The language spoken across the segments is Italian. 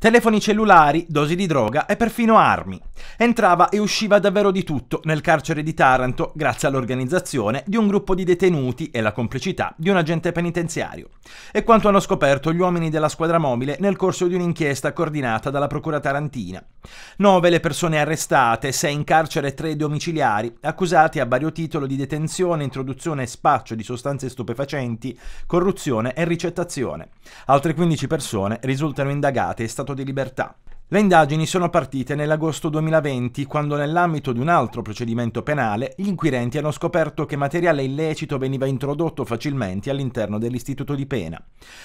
telefoni cellulari, dosi di droga e perfino armi. Entrava e usciva davvero di tutto nel carcere di Taranto grazie all'organizzazione di un gruppo di detenuti e la complicità di un agente penitenziario. È quanto hanno scoperto gli uomini della squadra mobile nel corso di un'inchiesta coordinata dalla procura tarantina. Nove le persone arrestate, sei in carcere e tre domiciliari, accusati a vario titolo di detenzione, introduzione e spaccio di sostanze stupefacenti, corruzione e ricettazione. Altre 15 persone risultano indagate e stato di libertà. Le indagini sono partite nell'agosto 2020, quando nell'ambito di un altro procedimento penale gli inquirenti hanno scoperto che materiale illecito veniva introdotto facilmente all'interno dell'istituto di pena.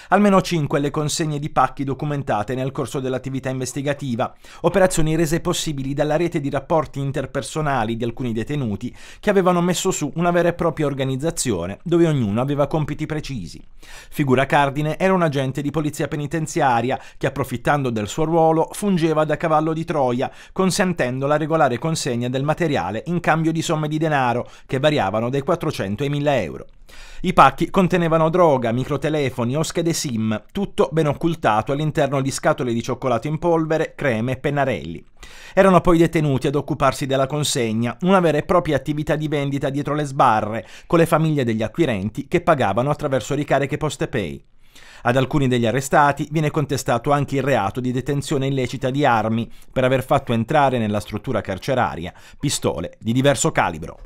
Almeno 5 le consegne di pacchi documentate nel corso dell'attività investigativa, operazioni rese possibili dalla rete di rapporti interpersonali di alcuni detenuti che avevano messo su una vera e propria organizzazione dove ognuno aveva compiti precisi. Figura Cardine era un agente di polizia penitenziaria che approfittando del suo ruolo fu giungeva da cavallo di Troia, consentendo la regolare consegna del materiale in cambio di somme di denaro che variavano dai 400 ai 1000 euro. I pacchi contenevano droga, microtelefoni o schede SIM, tutto ben occultato all'interno di scatole di cioccolato in polvere, creme e pennarelli. Erano poi detenuti ad occuparsi della consegna, una vera e propria attività di vendita dietro le sbarre, con le famiglie degli acquirenti che pagavano attraverso ricariche poste pay. Ad alcuni degli arrestati viene contestato anche il reato di detenzione illecita di armi per aver fatto entrare nella struttura carceraria pistole di diverso calibro.